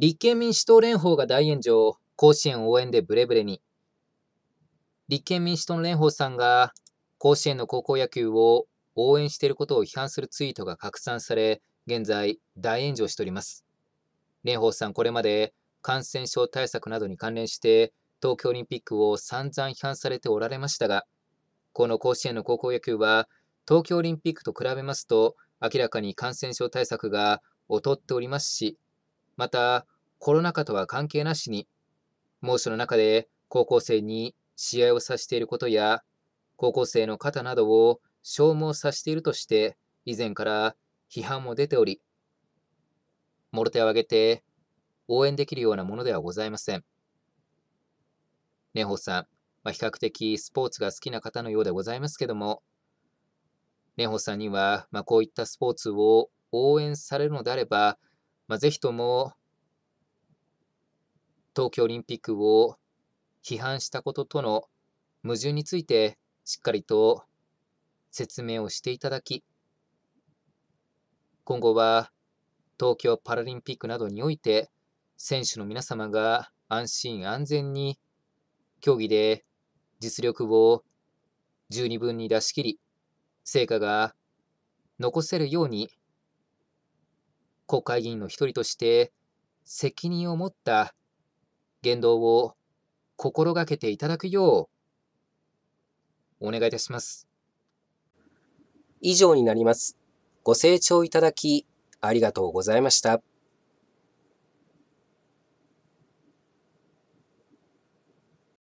立憲民主党連邦が大炎上、甲子園応援でブレブレに。立憲民主党の蓮舫さんが、甲子園の高校野球を応援していることを批判するツイートが拡散され、現在、大炎上しております。蓮舫さん、これまで感染症対策などに関連して、東京オリンピックを散々批判されておられましたが、この甲子園の高校野球は、東京オリンピックと比べますと、明らかに感染症対策が劣っておりますし、また、コロナ禍とは関係なしに、猛暑の中で高校生に試合をさしていることや、高校生の肩などを消耗させているとして、以前から批判も出ており、もろ手を挙げて応援できるようなものではございません。蓮舫さん、まあ、比較的スポーツが好きな方のようでございますけども、蓮舫さんには、まあ、こういったスポーツを応援されるのであれば、まあ、ぜひとも東京オリンピックを批判したこととの矛盾についてしっかりと説明をしていただき、今後は東京パラリンピックなどにおいて選手の皆様が安心安全に競技で実力を十二分に出し切り、成果が残せるように、国会議員の一人として責任を持った言動を心がけていただくようお願いいたします。以上になります。ご清聴いただきありがとうございました。